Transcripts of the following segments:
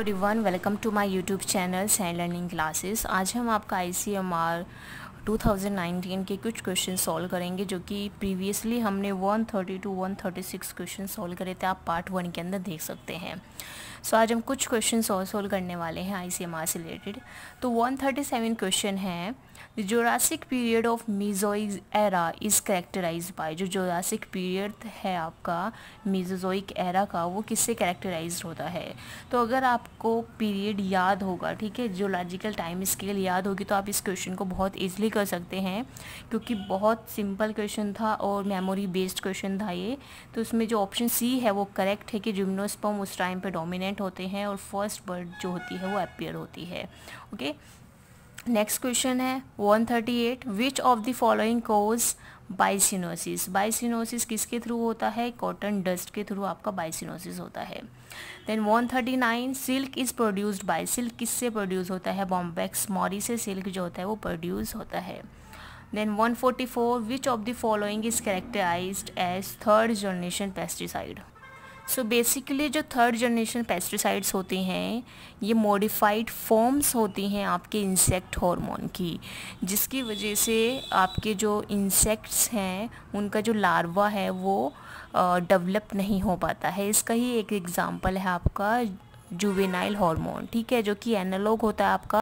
everyone welcome to my YouTube channel sand learning classes आज हम आपका आईसीएमआर 2019 के कुछ क्वेश्चन सॉल्व करेंगे जो कि प्रीवियसली हमने 130 टू 136 क्वेश्चन सॉल्व करे थे आप पार्ट वन के अंदर देख सकते हैं सो so, आज हम कुछ क्वेश्चन और सोल्व करने वाले हैं आई से रिलेटेड तो 137 क्वेश्चन है Jurassic period of Mesozoic era is characterise by जो जोरासिक पीरियड है आपका मीजोजोइक एरा का वो किससे करेक्टराइज होता है तो अगर आपको पीरियड याद होगा ठीक है जोलॉजिकल टाइम स्केल याद होगी तो आप इस क्वेश्चन को बहुत ईजिली कर सकते हैं क्योंकि बहुत सिंपल क्वेश्चन था और मेमोरी बेस्ड क्वेश्चन था ये तो उसमें जो ऑप्शन सी है वो करेक्ट है कि जिम्नोस्पम उस टाइम पर डोमिनेट प्रेग्नेंट होते हैं और फर्स्ट बर्ड जो होती है वो अपियर होती है ओके नेक्स्ट क्वेश्चन है 138 thirty eight which of the following cause byssinosis byssinosis किसके थ्रू होता है कॉटन डस्ट के थ्रू आपका बाइसिनोसिस होता है then 139 thirty nine silk is produced by silk किससे प्रोड्यूस होता है बॉम्बेक्स मॉरी से सिल्क जो होता है वो प्रोड्यूस होता है then 144 forty four which of the following is characterise as third generation pesticide so so basically जो थर्ड जनरेशन पेस्टिसाइड्स होते हैं ये मॉडिफाइड फॉर्म्स होती हैं आपके इंसेक्ट हार्मोन की जिसकी वजह से आपके जो इंसेक्ट्स हैं उनका जो लार्वा है वो डेवलप नहीं हो पाता है इसका ही एक एग्ज़ाम्पल है आपका जुवेनाइल हार्मोन ठीक है जो कि एनालॉग होता है आपका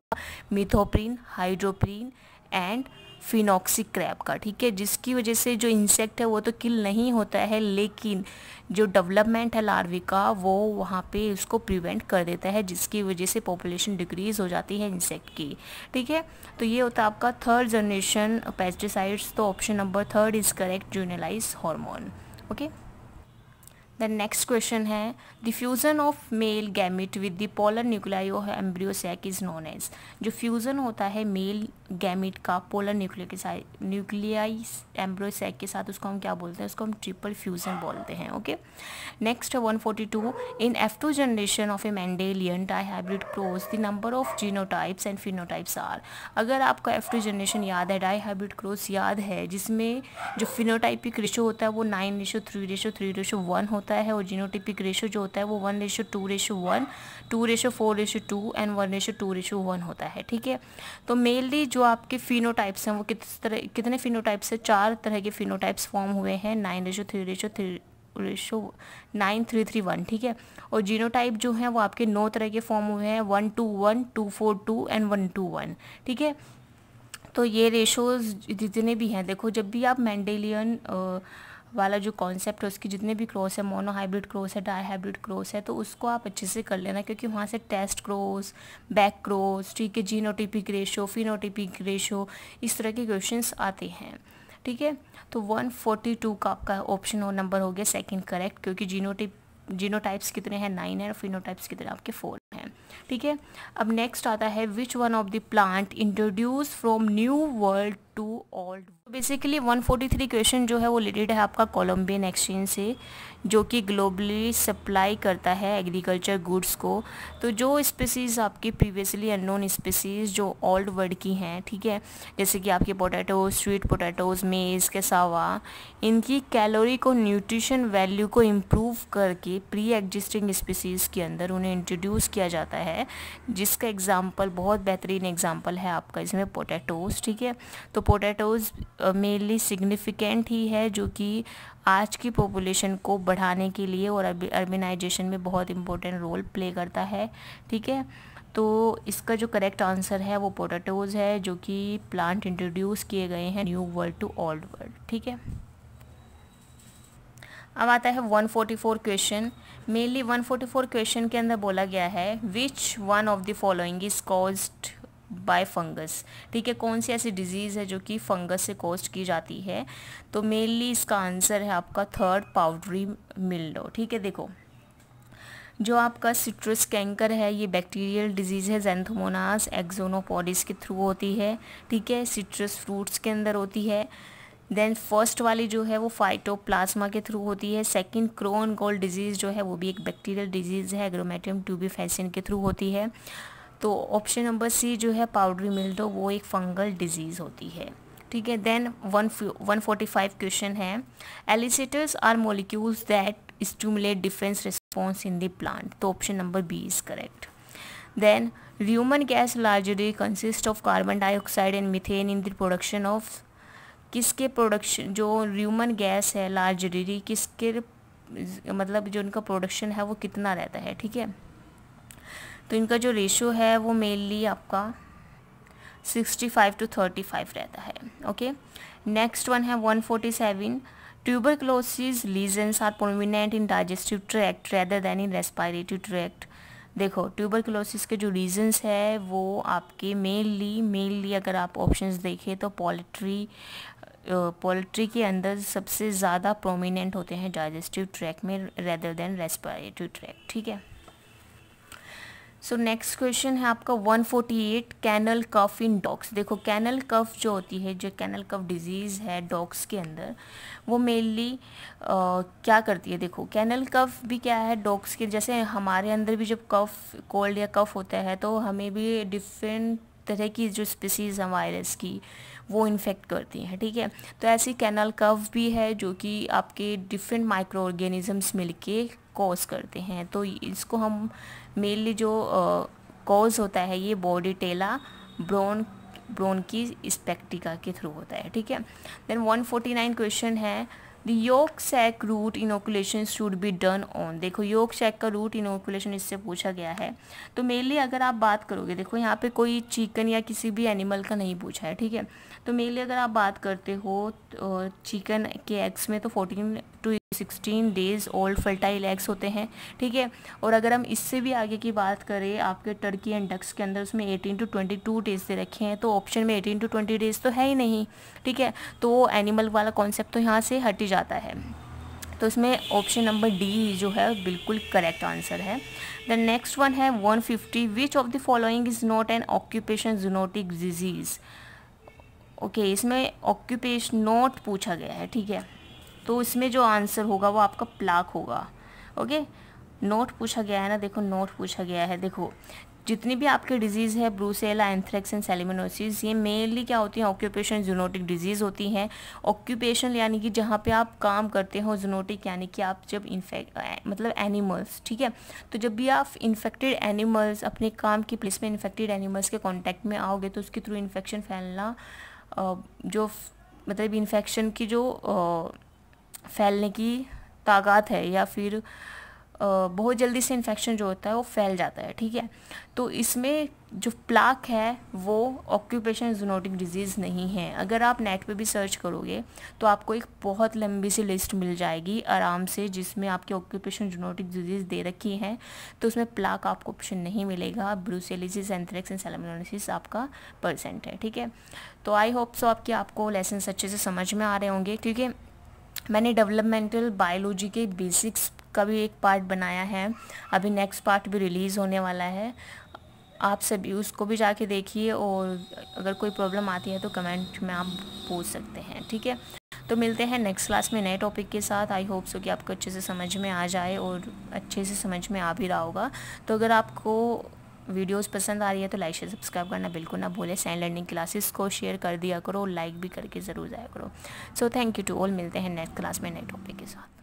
मिथोप्रीन हाइड्रोप्रीन एंड फिनॉक्सिक क्रैप का ठीक है जिसकी वजह से जो इंसेक्ट है वो तो किल नहीं होता है लेकिन जो डेवलपमेंट है लार्वी का वो वहाँ पे उसको प्रिवेंट कर देता है जिसकी वजह से पॉपुलेशन डिक्रीज़ हो जाती है इंसेक्ट की ठीक है तो ये होता है आपका थर्ड जनरेशन पेस्टिसाइड्स तो option number third is correct juvenile hormone okay the next question है the fusion of male gamete with the polar nuclei और इज़ नोन एज जो फ्यूज़न होता है मेल गैमिट का पोलर न्यूक्लियर के साथ nuclei embryo sac के साथ उसको हम क्या बोलते हैं उसको हम ट्रिपल फ्यूज़न बोलते हैं ओके नेक्स्ट है one forty two in F two generation of a Mendelian dihybrid cross the number of genotypes and phenotypes are अगर आपका एफ टू जनरेशन याद है डाई हाइब्रिड क्रोज याद है जिसमें जो फिनोटाइपिक रिशो होता है वो nine ratio three ratio three ratio one होता होता है और जीनोटिपिक रेशो जो होता है वो one ratio two ratio one two ratio four ratio two and one ratio two ratio one होता है ठीक है तो मेनली जो आपके फिनोटाइप्स हैं वो किस तरह कितने फिनोटाइप्स हैं चार तरह के फिनोटाइप्स फॉर्म हुए हैं nine ratio three ratio three ratio nine three three one ठीक है और जीनोटाइप जो है वो आपके नौ तरह के फॉर्म हुए हैं one two one two four two and one two one ठीक है तो ये रेशोज़ जितने भी हैं देखो जब भी आप मैंडेलियन वाला जो कॉन्सेप्ट है उसकी जितने भी क्रॉस है मोनो हाइब्रिड क्रॉस है डाई हाइब्रिड क्रॉस है तो उसको आप अच्छे से कर लेना क्योंकि वहाँ से टेस्ट क्रॉस बैक क्रॉस ठीक है जीनोटिपिक रेशो फिनोटिपिक रेशो इस तरह के क्वेश्चन आते हैं ठीक है तो 142 का आपका ऑप्शन नंबर हो गया सेकंड करेक्ट क्योंकि जीनोटिप जीनोटाइप्स कितने हैं नाइन है और फिनोटाइप्स कितने आपके फोर है ठीक है अब नेक्स्ट आता है which one of the plant introduce from new world to old basically 143 question जो है वो रिलेटेड है आपका कोलम्बियन एक्सचेंज से जो कि ग्लोबली सप्लाई करता है एग्रीकल्चर गुड्स को तो जो स्पीसीज़ आपकी प्रीवियसली अननोन स्पीसीज़ जो ओल्ड वर्ल्ड की हैं ठीक है जैसे कि आपके पोटैटो स्वीट पोटैटोज मेज़ केसावा इनकी कैलोरी को न्यूट्रिशन वैल्यू को इम्प्रूव करके प्री एग्जिस्टिंग स्पीसीज़ के अंदर उन्हें इंट्रोड्यूस किया जाता है जिसका एग्ज़ाम्पल बहुत बेहतरीन एग्ज़ाम्पल है आपका इसमें पोटैटोज़ ठीक है तो पोटैटोज़ मेनली सिग्निफिकेंट ही है जो कि आज की पॉपुलेशन को बढ़ाने के लिए और अर्बेनाइजेशन में बहुत इंपॉर्टेंट रोल प्ले करता है ठीक है तो इसका जो करेक्ट आंसर है वो पोटैटोज़ है जो कि प्लांट इंट्रोड्यूस किए गए हैं new world to old world ठीक है अब आता है 144 क्वेश्चन मेनली 144 क्वेश्चन के अंदर बोला गया है which one of the following is caused by fungus ठीक है कौन सी ऐसी डिजीज़ है जो कि फंगस से कॉज की जाती है तो मेनली इसका आंसर है आपका थर्ड पाउडरी मिल्डो ठीक है देखो जो आपका सिट्रस कैंकर है ये बैक्टीरियल डिजीज़ है जेंथोमोनास एक्जोनोपोडिस के थ्रू होती है ठीक है सिट्रस फ्रूट्स के अंदर होती है देन फर्स्ट वाली जो है वो फाइटोप्लाज्मा के थ्रू होती है सेकंड क्रोन गोल्ड डिजीज़ जो है वो भी एक बैक्टीरियल डिजीज़ है एग्रोमेटियम ट्यूबीफेसिन के थ्रू होती है तो ऑप्शन नंबर सी जो है पाउडरी मिल्डो तो वो एक फंगल डिजीज़ होती है ठीक है then one one forty five question है elicitors are molecules that stimulate defence response in the plant तो option number B is correct then rumen gas largely consist of carbon dioxide and methane in the production of किसके प्रोडक्शन जो rumen gas है large किसके मतलब जो इनका production है वो कितना रहता है ठीक है तो इनका जो रेशो है वो मेनली आपका 65 टू 35 रहता है ओके नेक्स्ट वन है 147 क्लोसिस lesions are prominent in digestive tract rather than in respiratory tract देखो ट्यूबर क्लोसिस के जो रीजन्स है वो आपके मेनली मेनली अगर आप ऑप्शंस देखें तो पोल्ट्री पोल्ट्री के अंदर सबसे ज़्यादा प्रोमिनेंट होते हैं डाइजेस्टिव ट्रैक में रेदर देन रेस्पिरेटरी ट्रैक ठीक है सो नेक्स्ट क्वेश्चन है आपका 148 कैनल कफ इन डॉग्स देखो कैनल कफ जो होती है जो कैनल कफ डिजीज़ है डॉग्स के अंदर वो मेनली क्या करती है देखो कैनल कफ भी क्या है डॉग्स के जैसे हमारे अंदर भी जब कफ कोल्ड या कफ होता है तो हमें भी डिफरेंट तरह की जो स्पीसीज़ हैं वायरस की वो इन्फेक्ट करती हैं ठीक है तो ऐसी कैनल कव भी है जो कि आपके डिफरेंट माइक्रो ऑर्गेनिज़म्स मिल के कॉज करते हैं तो इसको हम मेनली जो कॉज uh, होता है ये बॉडी टेला ब्रोन ब्रोन की स्पेक्टिका के थ्रू होता है ठीक है देन 149 क्वेश्चन है the yolk sac route inoculation should be done on देखो योग सेक का रूट इनोकुलेशन इससे पूछा गया है तो मेनली अगर आप बात करोगे देखो यहाँ पे कोई चिकन या किसी भी एनिमल का नहीं पूछा है ठीक है तो मेनली अगर आप बात करते हो तो चिकन के एग्स में तो fourteen sixteen days old fertile eggs होते हैं ठीक है और अगर हम इससे भी आगे की बात करें आपके टर्की एंड डक्स के अंदर उसमें eighteen to twenty two days दे रखे हैं तो ऑप्शन में एटीन टू ट्वेंटी डेज़ तो है ही नहीं ठीक है तो एनिमल वाला कॉन्सेप्ट तो यहाँ से हट ही जाता है तो इसमें ऑप्शन नंबर डी जो है बिल्कुल करेक्ट आंसर है द नेक्स्ट वन है 150 fifty which of the following is not an occupation zoonotic disease okay इसमें ऑक्यूपेश नॉट पूछा गया है ठीक है तो इसमें जो आंसर होगा वो आपका प्लाक होगा ओके नोट पूछा गया है ना देखो नोट पूछा गया है देखो जितनी भी आपके डिजीज़ है ब्रूसेला एंथ्रेक्स एंड सेलिमिनोसिस ये मेनली क्या होती हैं ऑक्यूपेशन जूनोटिक डिजीज़ होती हैं ऑक्यूपेशन यानी कि जहाँ पे आप काम करते हो जूनोटिक यानी कि आप जब इन्फेक्ट मतलब एनिमल्स ठीक है तो जब भी आप इन्फेक्टेड एनिमल्स अपने काम की प्लेस में इन्फेक्टेड एनिमल्स के कॉन्टैक्ट में आओगे तो उसके थ्रू इन्फेक्शन फैलना जो मतलब इन्फेक्शन की जो फैलने की ताकत है या फिर बहुत जल्दी से इन्फेक्शन जो होता है वो फैल जाता है ठीक है तो इसमें जो प्लाक है वो ऑक्यूपेशन जोनोटिक डिजीज़ नहीं है अगर आप नेट पे भी सर्च करोगे तो आपको एक बहुत लंबी सी लिस्ट मिल जाएगी आराम से जिसमें आपकी ऑक्यूपेशन जोनोटिक डिजीज़ दे रखी है तो उसमें प्लाक आपको ऑप्शन नहीं मिलेगा ब्रूसेलिसिस एंथ्रेक्स एंड सेलेमोलिसिस आपका परसेंट है ठीक है तो आई होप सो आपकी आपको लेसन अच्छे से समझ में आ रहे होंगे क्योंकि मैंने डेवलपमेंटल बायोलॉजी के बेसिक्स का भी एक पार्ट बनाया है अभी नेक्स्ट पार्ट भी रिलीज़ होने वाला है आप सभी उसको भी जाके देखिए और अगर कोई प्रॉब्लम आती है तो कमेंट में आप पूछ सकते हैं ठीक है तो मिलते हैं नेक्स्ट क्लास में नए टॉपिक के साथ आई होप सो कि आपको अच्छे से समझ में आ जाए और अच्छे से समझ में आ भी रहा होगा तो अगर आपको वीडियोस पसंद आ रही है तो लाइक शेयर सब्सक्राइब करना बिल्कुल ना भूलें साइन लर्निंग क्लासेस को शेयर कर दिया करो लाइक भी करके ज़रूर जाया करो so thank you to all मिलते हैं नेक्स्ट क्लास में नए टॉपिक के साथ